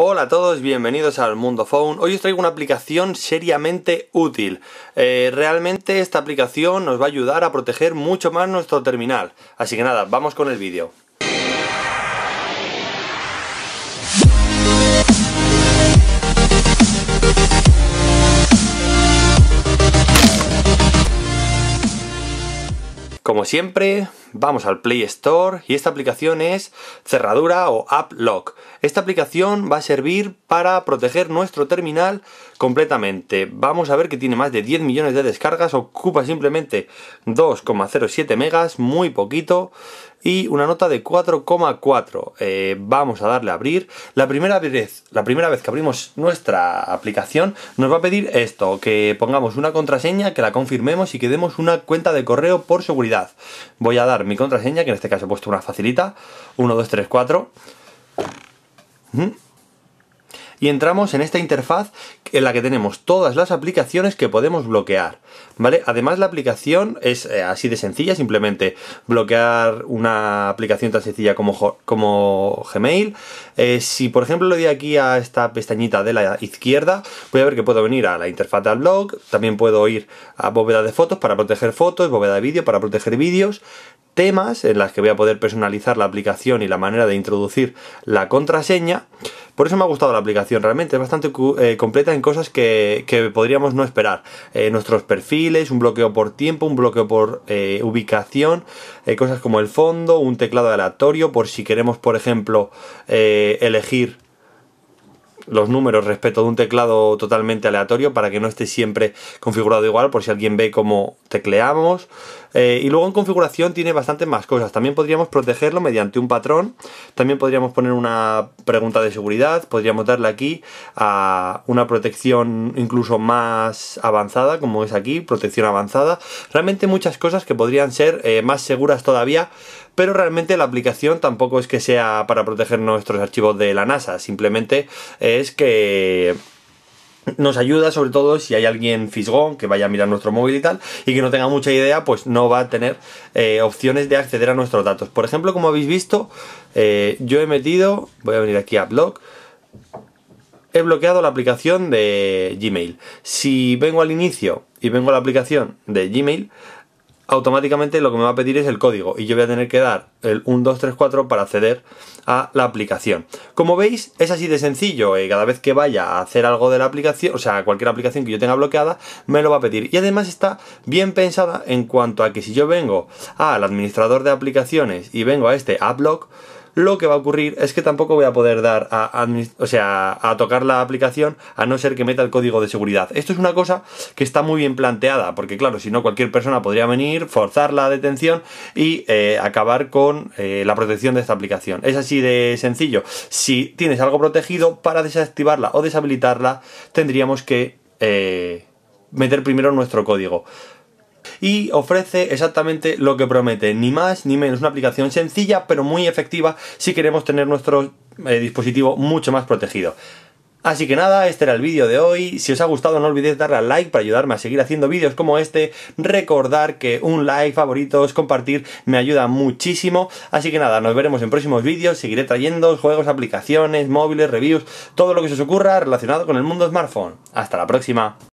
Hola a todos, bienvenidos al Mundo Phone. Hoy os traigo una aplicación seriamente útil. Eh, realmente esta aplicación nos va a ayudar a proteger mucho más nuestro terminal. Así que nada, vamos con el vídeo. Como siempre, vamos al Play Store y esta aplicación es Cerradura o App Lock. Esta aplicación va a servir para proteger nuestro terminal completamente. Vamos a ver que tiene más de 10 millones de descargas, ocupa simplemente 2,07 megas, muy poquito y una nota de 4,4. Eh, vamos a darle a abrir. La primera, vez, la primera vez que abrimos nuestra aplicación nos va a pedir esto, que pongamos una contraseña, que la confirmemos y que demos una cuenta de correo por seguridad. Voy a dar mi contraseña, que en este caso he puesto una facilita, 3, 4 y entramos en esta interfaz en la que tenemos todas las aplicaciones que podemos bloquear, ¿vale? Además la aplicación es eh, así de sencilla, simplemente bloquear una aplicación tan sencilla como, como Gmail. Eh, si por ejemplo le doy aquí a esta pestañita de la izquierda, voy a ver que puedo venir a la interfaz del blog, también puedo ir a bóveda de fotos para proteger fotos, bóveda de vídeo para proteger vídeos, temas en las que voy a poder personalizar la aplicación y la manera de introducir la contraseña. Por eso me ha gustado la aplicación, realmente es bastante eh, completa en cosas que, podríamos no esperar. Eh, nuestros perfiles, un bloqueo por tiempo, un bloqueo por eh, ubicación, cosas como el fondo, un teclado aleatorio por si queremos, por ejemplo, elegir los números respecto de un teclado totalmente aleatorio para que no esté siempre configurado igual por si alguien ve cómo tecleamos. Eh, y luego en configuración tiene bastante más cosas. También podríamos protegerlo mediante un patrón. También podríamos poner una pregunta de seguridad. Podríamos darle aquí a una protección incluso más avanzada, como es aquí, protección avanzada. Realmente muchas cosas que podrían ser eh, más seguras todavía pero realmente la aplicación tampoco es que sea para proteger nuestros archivos de la NASA, simplemente eh, es que nos ayuda sobre todo si hay alguien fisgón que vaya a mirar nuestro móvil y tal y que no tenga mucha idea pues no va a tener eh, opciones de acceder a nuestros datos por ejemplo como habéis visto eh, yo he metido voy a venir aquí a blog he bloqueado la aplicación de gmail si vengo al inicio y vengo a la aplicación de gmail automáticamente lo que me va a pedir es el código y yo voy a tener que dar el 1234 para acceder a la aplicación. Como veis, es así de sencillo. Eh, cada vez que vaya a hacer algo de la aplicación, o sea, cualquier aplicación que yo tenga bloqueada, me lo va a pedir. Y además está bien pensada en cuanto a que si yo vengo al administrador de aplicaciones y vengo a este applog. Lo que va a ocurrir es que tampoco voy a poder dar a, o sea, tocar la aplicación a no ser que meta el código de seguridad. Esto es una cosa que está muy bien planteada, porque claro, si no cualquier persona podría venir, forzar la detención y eh, acabar con eh, la protección de esta aplicación. Es así de sencillo. Si tienes algo protegido, para desactivarla o deshabilitarla, tendríamos que eh, meter primero nuestro código y ofrece exactamente lo que promete, ni más ni menos. Una aplicación sencilla pero muy efectiva si queremos tener nuestro eh, dispositivo mucho más protegido. Así que nada, este era el vídeo de hoy. Si os ha gustado no olvidéis darle al like para ayudarme a seguir haciendo vídeos como este. Recordar que un like, favoritos, compartir me ayuda muchísimo. Así que nada, nos veremos en próximos vídeos. Seguiré trayendo juegos, aplicaciones, móviles, reviews, todo lo que se os ocurra relacionado con el mundo smartphone. Hasta la próxima.